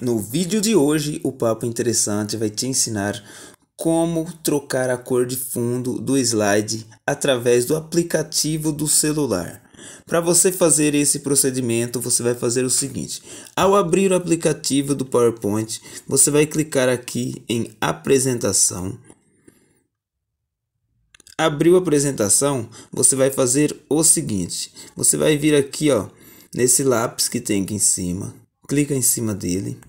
No vídeo de hoje, o Papo Interessante vai te ensinar como trocar a cor de fundo do slide através do aplicativo do celular. Para você fazer esse procedimento, você vai fazer o seguinte: ao abrir o aplicativo do PowerPoint, você vai clicar aqui em Apresentação. Abriu a apresentação, você vai fazer o seguinte: você vai vir aqui ó, nesse lápis que tem aqui em cima clica em cima dele.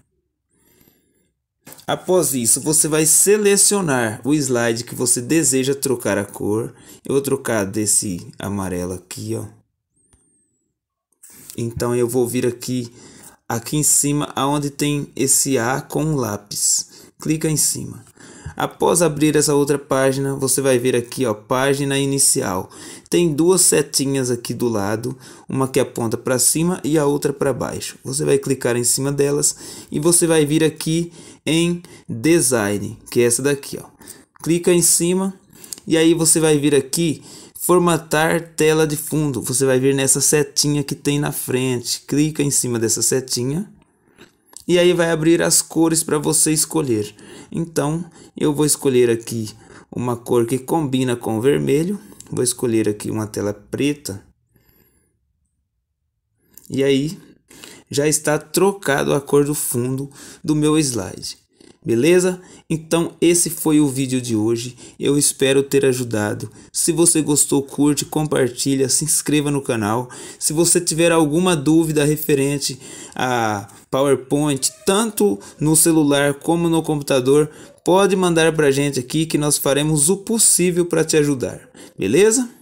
Após isso, você vai selecionar o slide que você deseja trocar a cor. Eu vou trocar desse amarelo aqui, ó. Então eu vou vir aqui aqui em cima aonde tem esse A com lápis. Clica em cima. Após abrir essa outra página, você vai ver aqui, ó, página inicial. Tem duas setinhas aqui do lado, uma que aponta para cima e a outra para baixo. Você vai clicar em cima delas e você vai vir aqui em design, que é essa daqui, ó. Clica em cima e aí você vai vir aqui formatar tela de fundo. Você vai vir nessa setinha que tem na frente. Clica em cima dessa setinha e aí vai abrir as cores para você escolher. Então, eu vou escolher aqui uma cor que combina com o vermelho. Vou escolher aqui uma tela preta. E aí, já está trocado a cor do fundo do meu slide. Beleza? Então esse foi o vídeo de hoje. Eu espero ter ajudado. Se você gostou, curte, compartilha, se inscreva no canal. Se você tiver alguma dúvida referente a PowerPoint, tanto no celular como no computador, pode mandar para gente aqui que nós faremos o possível para te ajudar. Beleza?